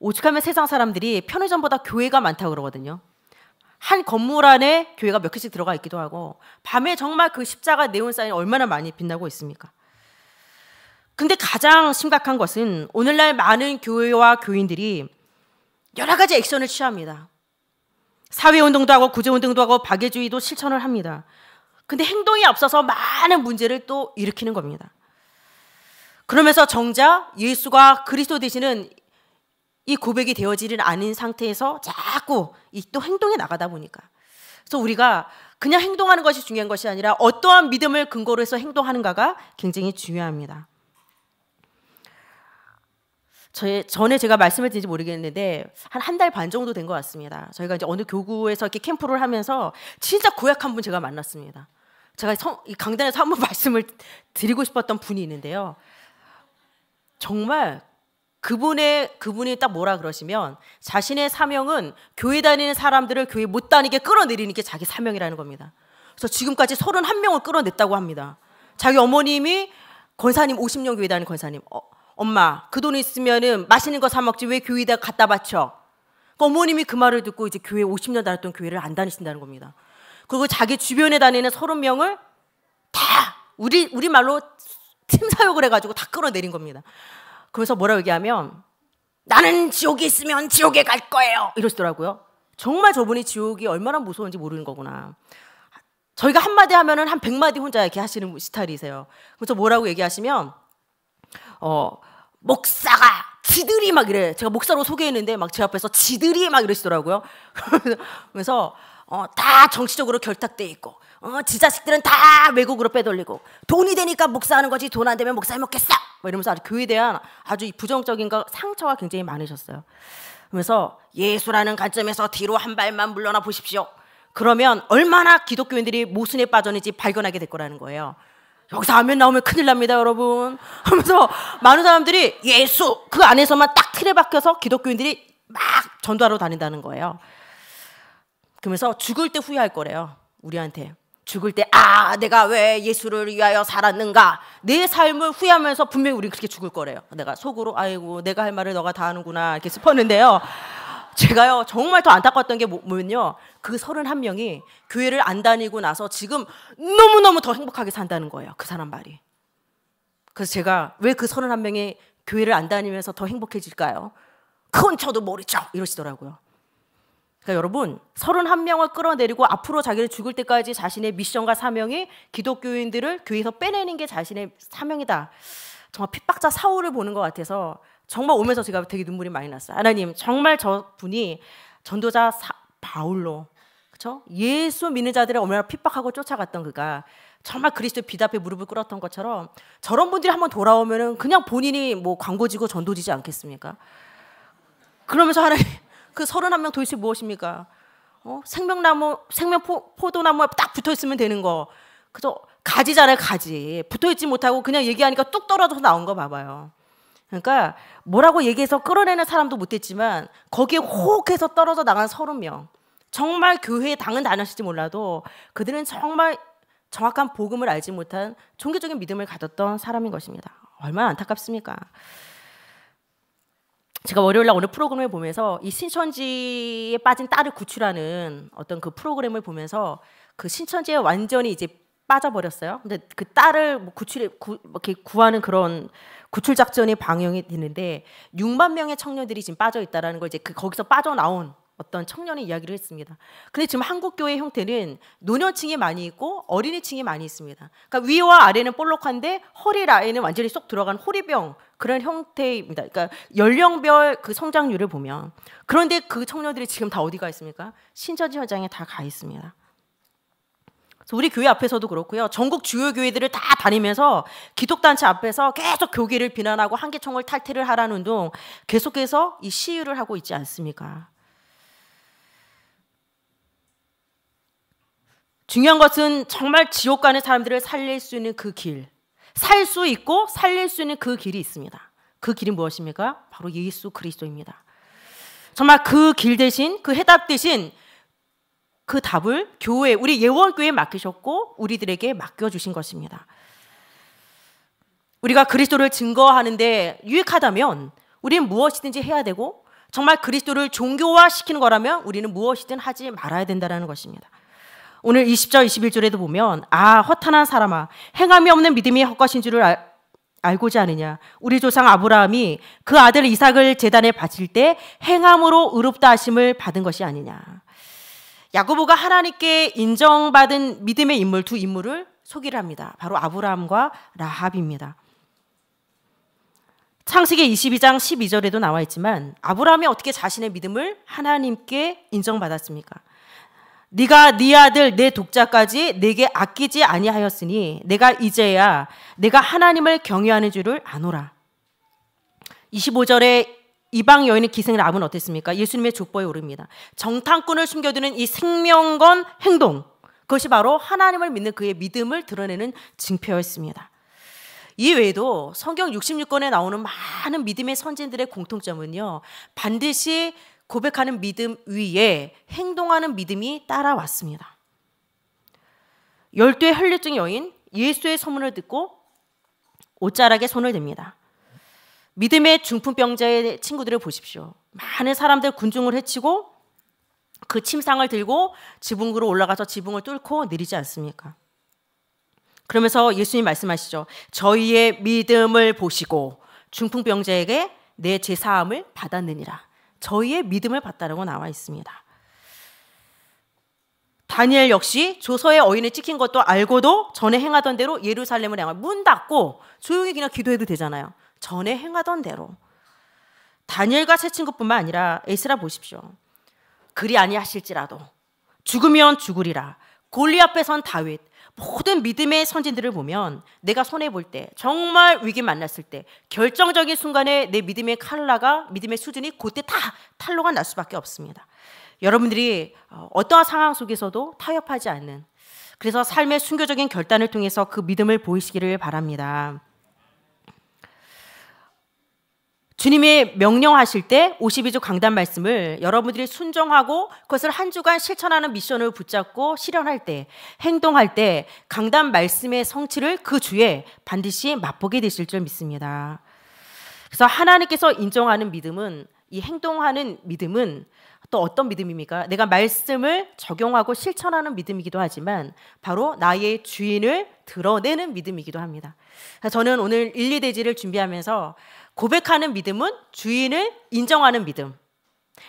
오죽하면 세상 사람들이 편의점보다 교회가 많다고 그러거든요. 한 건물 안에 교회가 몇 개씩 들어가 있기도 하고 밤에 정말 그 십자가 네온 사인이 얼마나 많이 빛나고 있습니까? 근데 가장 심각한 것은 오늘날 많은 교회와 교인들이 여러 가지 액션을 취합니다. 사회운동도 하고 구제운동도 하고 박애주의도 실천을 합니다. 근데 행동이 없어서 많은 문제를 또 일으키는 겁니다. 그러면서 정작 예수가 그리스도 되시는 이 고백이 되어지는 아닌 상태에서 자꾸 이 또 행동이 나가다 보니까. 그래서 우리가 그냥 행동하는 것이 중요한 것이 아니라 어떠한 믿음을 근거로 해서 행동하는가가 굉장히 중요합니다. 저의 전에 제가 말씀을 드린지 모르겠는데 한 한 달 반 정도 된 것 같습니다. 저희가 이제 어느 교구에서 이렇게 캠프를 하면서 진짜 고약한 분 제가 만났습니다. 제가 성, 강단에서 한 번 <laughs> 말씀을 드리고 싶었던 분이 있는데요. 정말 그분의 그분이 딱 뭐라 그러시면 자신의 사명은 교회 다니는 사람들을 교회 못 다니게 끌어내리는 게 자기 사명이라는 겁니다. 그래서 지금까지 31명을 끌어냈다고 합니다. 자기 어머님이 권사님 50년 교회 다니는 권사님 어, 엄마 그 돈 있으면은 맛있는 거 사 먹지 왜 교회에다 갖다 바쳐? 그러니까 어머님이 그 말을 듣고 이제 교회 50년 다녔던 교회를 안 다니신다는 겁니다. 그리고 자기 주변에 다니는 30명을 다 우리 우리 말로 팀 사역을 해가지고 다 끌어내린 겁니다. 그래서 뭐라고 얘기하면 나는 지옥에 있으면 지옥에 갈 거예요 이러시더라고요. 정말 저분이 지옥이 얼마나 무서운지 모르는 거구나. 저희가 한마디 하면은 한1 0 0마디 혼자 이렇게 하시는 스타일이세요. 그래서 뭐라고 얘기하시면 어 목사가 지들이 막 이래. 제가 목사로 소개했는데 막 제 앞에서 지들이 막 이러시더라고요. <laughs> 그래서 어, 다 정치적으로 결탁돼 있고 어, 지 자식들은 다 외국으로 빼돌리고 돈이 되니까 목사하는 거지 돈 안 되면 목사 해먹겠어. 막 이러면서 아주 교회에 대한 아주 부정적인 거, 상처가 굉장히 많으셨어요. 그래서 예수라는 관점에서 뒤로 한 발만 물러나 보십시오. 그러면 얼마나 기독교인들이 모순에 빠졌는지 발견하게 될 거라는 거예요. 여기서 아멘 나오면 큰일 납니다, 여러분. 하면서 많은 사람들이 예수 그 안에서만 딱 틀에 박혀서 기독교인들이 막 전도하러 다닌다는 거예요. 그러면서 죽을 때 후회할 거래요. 우리한테. 죽을 때, 아, 내가 왜 예수를 위하여 살았는가. 내 삶을 후회하면서 분명히 우린 그렇게 죽을 거래요. 내가 속으로, 아이고, 내가 할 말을 너가 다 하는구나. 이렇게 슬펐는데요. 제가요 정말 더 안타까웠던 게 뭐면요 냐그 서른 한 명이 교회를 안 다니고 나서 지금 너무 너무 더 행복하게 산다는 거예요 그 사람 말이. 그래서 제가 왜그 서른 한 명이 교회를 안 다니면서 더 행복해질까요? 그건 저도 모르죠 이러시더라고요. 그러니까 여러분 31명을 끌어내리고 앞으로 자기를 죽을 때까지 자신의 미션과 사명이 기독교인들을 교회에서 빼내는 게 자신의 사명이다. 정말 핍박자 사울를 보는 것 같아서 정말 오면서 제가 되게 눈물이 많이 났어요. 하나님 정말 저 분이 전도자 사, 바울로 그렇죠? 예수 믿는 자들의 얼마나 핍박하고 쫓아갔던 그가 정말 그리스도 빛 앞에 무릎을 꿇었던 것처럼 저런 분들이 한번 돌아오면은 그냥 본인이 뭐 광고지고 전도지지 않겠습니까? 그러면서 하나님 <laughs> 그 서른한 명 도대체 무엇입니까? 어? 생명나무 생명 포도나무에 딱 붙어 있으면 되는 거. 그죠? 가지잖아요, 가지. 붙어 있지 못하고 그냥 얘기하니까 뚝 떨어져서 나온 거 봐봐요. 그러니까 뭐라고 얘기해서 끌어내는 사람도 못했지만 거기에 호혹해서 떨어져 나간 서른 명. 정말 교회에 당은 다녔을지 몰라도 그들은 정말 정확한 복음을 알지 못한 종교적인 믿음을 가졌던 사람인 것입니다. 얼마나 안타깝습니까? 제가 월요일 날 오늘 프로그램을 보면서 이 신천지에 빠진 딸을 구출하는 어떤 그 프로그램을 보면서 그 신천지에 완전히 이제 빠져버렸어요. 근데 그 딸을 뭐 구출해 구, 이렇게 구하는 그런 구출 작전이 방영이 되는데 6만 명의 청년들이 지금 빠져 있다라는 걸 이제 그 거기서 빠져나온 어떤 청년의 이야기를 했습니다. 근데 지금 한국 교회 형태는 노년층이 많이 있고 어린이층이 많이 있습니다. 그러니까 위와 아래는 볼록한데 허리 라인은 완전히 쏙 들어간 호리병 그런 형태입니다. 그러니까 연령별 그 성장률을 보면 그런데 그 청년들이 지금 다 어디가 있습니까? 신천지 현장에 다 가 있습니다. 우리 교회 앞에서도 그렇고요. 전국 주요 교회들을 다 다니면서 기독단체 앞에서 계속 교계를 비난하고 한계총을 탈퇴를 하라는 운동 계속해서 이 시위를 하고 있지 않습니까? 중요한 것은 정말 지옥 가는 사람들을 살릴 수 있는 그 길. 살 수 있고 살릴 수 있는 그 길이 있습니다. 그 길이 무엇입니까? 바로 예수 그리스도입니다. 정말 그 길 대신 그 해답 대신 그 답을 교회, 우리 예원교회에 맡기셨고 우리들에게 맡겨주신 것입니다. 우리가 그리스도를 증거하는데 유익하다면 우리는 무엇이든지 해야 되고 정말 그리스도를 종교화시키는 거라면 우리는 무엇이든 하지 말아야 된다는 것입니다. 오늘 20절 21절에도 보면 아 허탄한 사람아 행함이 없는 믿음이 헛것인 줄을 알, 알고지 않느냐 우리 조상 아브라함이 그 아들 이삭을 제단에 바칠 때 행함으로 의롭다 하심을 받은 것이 아니냐 야고보가 하나님께 인정받은 믿음의 인물 두 인물을 소개를 합니다. 바로 아브라함과 라합입니다. 창세기 22장 12절에도 나와 있지만 아브라함이 어떻게 자신의 믿음을 하나님께 인정받았습니까? 네가 네 아들 내 독자까지 내게 아끼지 아니하였으니 내가 이제야 내가 하나님을 경외하는 줄을 아노라. 25절에 이방 여인의 기생라 아은 어땠습니까? 예수님의 족보에 오릅니다. 정탐꾼을 숨겨두는 이 생명건 행동 그것이 바로 하나님을 믿는 그의 믿음을 드러내는 증표였습니다. 이 외에도 성경 66권에 나오는 많은 믿음의 선진들의 공통점은요. 반드시 고백하는 믿음 위에 행동하는 믿음이 따라왔습니다. 열두의 혈류증 여인 예수의 소문을 듣고 옷자락에 손을 댑니다. 믿음의 중풍병자의 친구들을 보십시오. 많은 사람들 군중을 해치고 그 침상을 들고 지붕으로 올라가서 지붕을 뚫고 내리지 않습니까? 그러면서 예수님 말씀하시죠. 저희의 믿음을 보시고 중풍병자에게 내 제사함을 받았느니라. 저희의 믿음을 받다라고 나와 있습니다. 다니엘 역시 조서의 어인을 찍힌 것도 알고도 전에 행하던 대로 예루살렘을 향하문 닫고 조용히 그냥 기도해도 되잖아요. 전에 행하던 대로 다니엘과 세 친구뿐만 아니라 에스라 보십시오. 그리 아니하실지라도 죽으면 죽으리라. 골리 앞에 선 다윗 모든 믿음의 선진들을 보면 내가 손해 볼때 정말 위기 만났을 때 결정적인 순간에 내 믿음의 칼라가 믿음의 수준이 그때 다 탈로가 날 수밖에 없습니다. 여러분들이 어, 어떠한 상황 속에서도 타협하지 않는 그래서 삶의 순교적인 결단을 통해서 그 믿음을 보이시기를 바랍니다. 주님이 명령하실 때 52조 강단 말씀을 여러분들이 순종하고 그것을 한 주간 실천하는 미션을 붙잡고 실현할 때, 행동할 때 강단 말씀의 성취를 그 주에 반드시 맛보게 되실 줄 믿습니다. 그래서 하나님께서 인정하는 믿음은 이 행동하는 믿음은 또 어떤 믿음입니까? 내가 말씀을 적용하고 실천하는 믿음이기도 하지만 바로 나의 주인을 드러내는 믿음이기도 합니다. 저는 오늘 1, 2대지를 준비하면서 고백하는 믿음은 주인을 인정하는 믿음.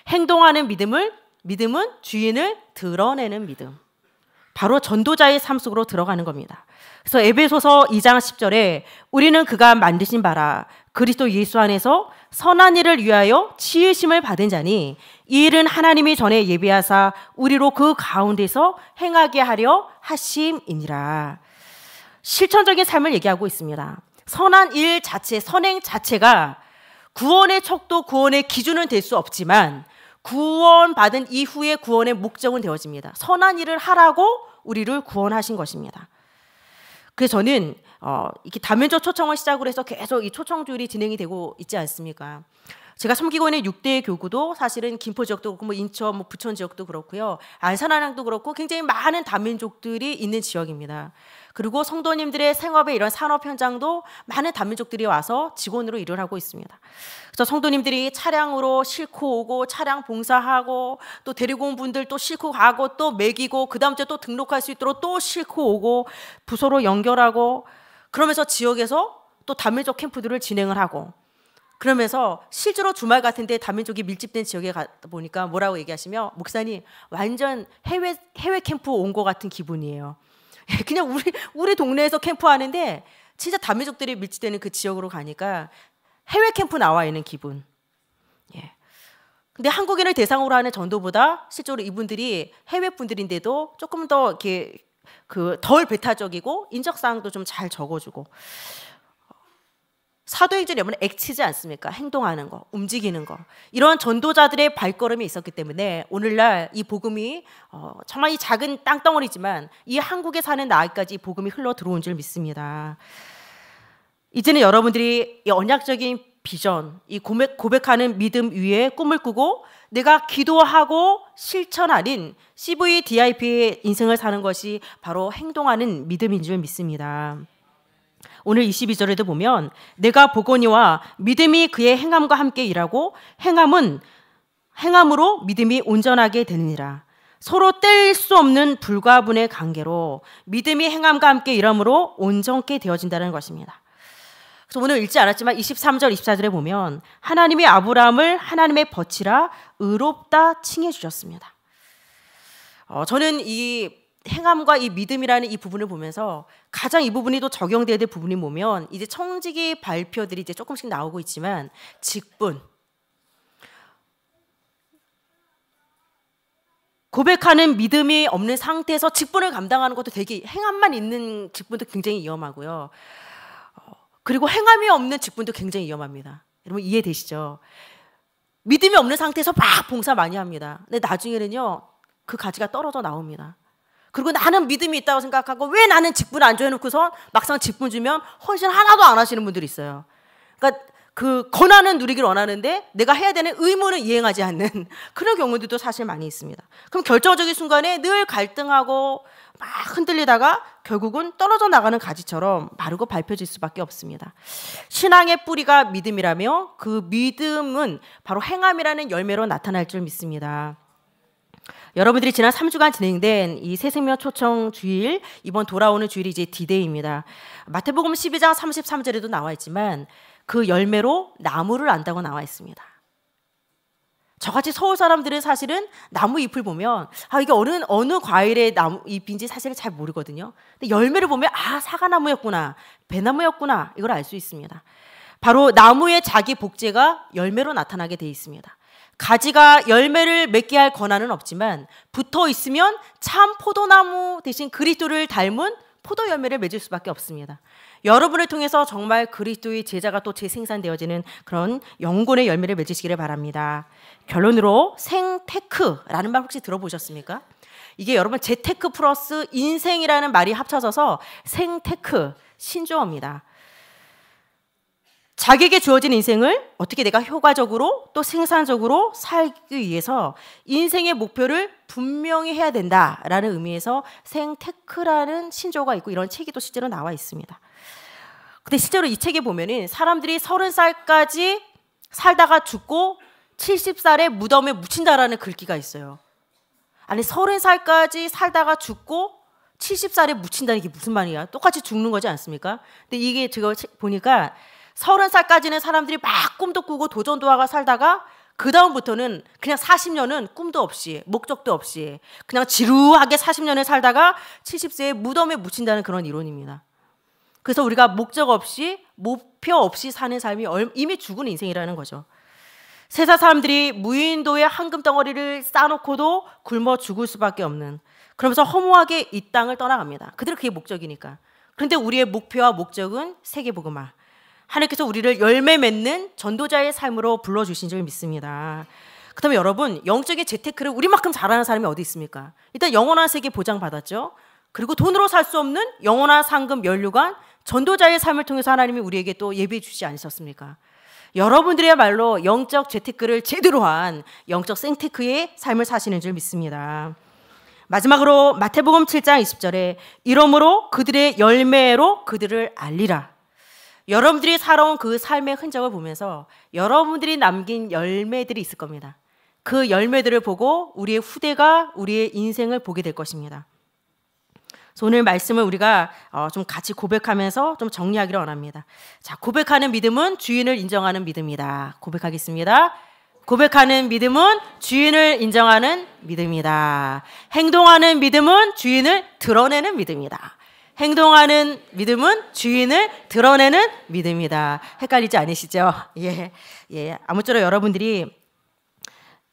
행동하는 믿음을 믿음은 주인을 드러내는 믿음. 바로 전도자의 삶 속으로 들어가는 겁니다. 그래서 에베소서 2장 10절에 우리는 그가 만드신 바라 그리스도 예수 안에서 선한 일을 위하여 치유심을 받은 자니 이 일은 하나님이 전에 예비하사 우리로 그 가운데서 행하게 하려 하심이니라. 실천적인 삶을 얘기하고 있습니다. 선한 일 자체, 선행 자체가 구원의 척도 구원의 기준은 될 수 없지만 구원받은 이후에 구원의 목적은 되어집니다. 선한 일을 하라고 우리를 구원하신 것입니다. 그래서 저는 어, 이렇게 다면적 초청을 시작으로 해서 계속 이 초청주일이 진행이 되고 있지 않습니까? 제가 섬기고 있는 6대 교구도 사실은 김포 지역도 그렇고 뭐 인천, 뭐 부천 지역도 그렇고요. 안산 안양도 그렇고 굉장히 많은 단민족들이 있는 지역입니다. 그리고 성도님들의 생업의 이런 산업 현장도 많은 단민족들이 와서 직원으로 일을 하고 있습니다. 그래서 성도님들이 차량으로 싣고 오고 차량 봉사하고 또 데리고 온 분들 또 싣고 가고 또먹기고그 다음 주에 또 등록할 수 있도록 또 싣고 오고 부서로 연결하고 그러면서 지역에서 또 단민족 캠프들을 진행을 하고 그러면서 실제로 주말 같은데 다민족이 밀집된 지역에 가다 보니까 뭐라고 얘기하시며 목사님 완전 해외 해외 캠프 온 것 같은 기분이에요. <laughs> 그냥 우리 우리 동네에서 캠프하는데 진짜 다민족들이 밀집되는 그 지역으로 가니까 해외 캠프 나와 있는 기분. 예. 근데 한국인을 대상으로 하는 전도보다 실제로 이분들이 해외 분들인데도 조금 더 이렇게 그 덜 배타적이고 인적 사항도 좀 잘 적어주고 사도행전에 보면 액치지 않습니까? 행동하는 거, 움직이는 거. 이러한 전도자들의 발걸음이 있었기 때문에 오늘날 이 복음이 어, 정말 이 작은 땅덩어리지만 이 한국에 사는 나이까지 복음이 흘러 들어온 줄 믿습니다. 이제는 여러분들이 이 언약적인 비전, 이 고백, 고백하는 믿음 위에 꿈을 꾸고 내가 기도하고 실천 아닌 CVDIP의 인생을 사는 것이 바로 행동하는 믿음인 줄 믿습니다. 오늘 22절에도 보면 내가 보거니와 믿음이 그의 행함과 함께 일하고 행함은 행함으로 믿음이 온전하게 되느니라. 서로 뗄 수 없는 불가분의 관계로 믿음이 행함과 함께 일함므로 온전케 되어진다는 것입니다. 그래서 오늘 읽지 않았지만 23절, 24절에 보면 하나님이 아브라함을 하나님의 버치라 의롭다 칭해 주셨습니다. 어, 저는 이 행함과 이 믿음이라는 이 부분을 보면서 가장 이 부분이 또 적용돼야 될 부분이 뭐면 이제 청지기 발표들이 이제 조금씩 나오고 있지만 직분 고백하는 믿음이 없는 상태에서 직분을 감당하는 것도 되게 행함만 있는 직분도 굉장히 위험하고요. 어, 그리고 행함이 없는 직분도 굉장히 위험합니다. 여러분 이해되시죠? 믿음이 없는 상태에서 막 봉사 많이 합니다. 근데 나중에는요 그 가지가 떨어져 나옵니다. 그리고 나는 믿음이 있다고 생각하고 왜 나는 직분 안줘놓고서 막상 직분 주면 헌신 하나도 안 하시는 분들이 있어요. 그러니까 그 권한은 누리길 원하는데 내가 해야 되는 의무는 이행하지 않는 <laughs> 그런 경우들도 사실 많이 있습니다. 그럼 결정적인 순간에 늘 갈등하고 막 흔들리다가 결국은 떨어져 나가는 가지처럼 마르고 밟혀질 수밖에 없습니다. 신앙의 뿌리가 믿음이라며 그 믿음은 바로 행함이라는 열매로 나타날 줄 믿습니다. 여러분들이 지난 3주간 진행된 이 새생명 초청 주일 이번 돌아오는 주일이 이제 디데이입니다. 마태복음 12장 33절에도 나와 있지만 그 열매로 나무를 안다고 나와 있습니다. 저같이 서울 사람들은 사실은 나무 잎을 보면 아 이게 어느 어느 과일의 나무 잎인지 사실 잘 모르거든요. 근데 열매를 보면 아 사과나무였구나, 배나무였구나 이걸 알 수 있습니다. 바로 나무의 자기 복제가 열매로 나타나게 돼 있습니다. 가지가 열매를 맺게 할 권한은 없지만 붙어 있으면 참 포도나무 대신 그리스도를 닮은 포도 열매를 맺을 수밖에 없습니다. 여러분을 통해서 정말 그리스도의 제자가 또 재생산되어지는 그런 영혼의 열매를 맺으시기를 바랍니다. 결론으로 생테크라는 말 혹시 들어보셨습니까? 이게 여러분 재테크 플러스 인생이라는 말이 합쳐져서 생테크 신조어입니다. 자기에게 주어진 인생을 어떻게 내가 효과적으로 또 생산적으로 살기 위해서 인생의 목표를 분명히 해야 된다라는 의미에서 생테크라는 신조가 있고 이런 책이 또 실제로 나와 있습니다. 근데 실제로 이 책에 보면은 사람들이 서른 살까지 살다가 죽고 칠십 살에 무덤에 묻힌다라는 글귀가 있어요. 아니 서른 살까지 살다가 죽고 70살에 묻힌다는 게 무슨 말이야? 똑같이 죽는 거지 않습니까? 근데 이게 제가 보니까 서른 살까지는 사람들이 막 꿈도 꾸고 도전도 하고 살다가 그 다음부터는 그냥 40년은 꿈도 없이 목적도 없이 그냥 지루하게 40년을 살다가 70세에 무덤에 묻힌다는 그런 이론입니다. 그래서 우리가 목적 없이 목표 없이 사는 삶이 이미 죽은 인생이라는 거죠. 세상 사람들이 무인도에 황금 덩어리를 쌓아놓고도 굶어 죽을 수밖에 없는 그러면서 허무하게 이 땅을 떠나갑니다. 그들은 그게 목적이니까. 그런데 우리의 목표와 목적은 세계 복음화. 하나님께서 우리를 열매 맺는 전도자의 삶으로 불러주신 줄 믿습니다. 그다음에 여러분 영적인 재테크를 우리만큼 잘하는 사람이 어디 있습니까? 일단 영원한 세계 보장받았죠. 그리고 돈으로 살 수 없는 영원한 상금 면류관 전도자의 삶을 통해서 하나님이 우리에게 또 예비해 주지 않으셨습니까? 여러분들이야말로 영적 재테크를 제대로 한 영적 생테크의 삶을 사시는 줄 믿습니다. 마지막으로 마태복음 7장 20절에 이러므로 그들의 열매로 그들을 알리라. 여러분들이 살아온 그 삶의 흔적을 보면서 여러분들이 남긴 열매들이 있을 겁니다. 그 열매들을 보고 우리의 후대가 우리의 인생을 보게 될 것입니다. 오늘 말씀을 우리가 어, 좀 같이 고백하면서 좀 정리하기를 원합니다. 자, 고백하는 믿음은 주인을 인정하는 믿음이다. 고백하겠습니다. 고백하는 믿음은 주인을 인정하는 믿음이다. 행동하는 믿음은 주인을 드러내는 믿음이다. 행동하는 믿음은 주인을 드러내는 믿음이다. 헷갈리지 않으시죠? <laughs> 예. 예. 아무쪼록 여러분들이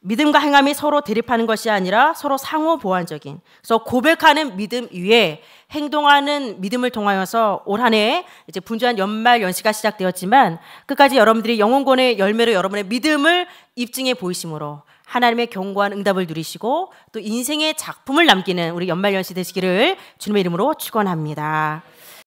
믿음과 행함이 서로 대립하는 것이 아니라 서로 상호 보완적인 그래서 고백하는 믿음 위에 행동하는 믿음을 통하여서 올 한해 이제 분주한 연말 연시가 시작되었지만 끝까지 여러분들이 영혼권의 열매로 여러분의 믿음을 입증해 보이심으로 하나님의 경고한 응답을 누리시고 또 인생의 작품을 남기는 우리 연말연시 되시기를 주님의 이름으로 축원합니다.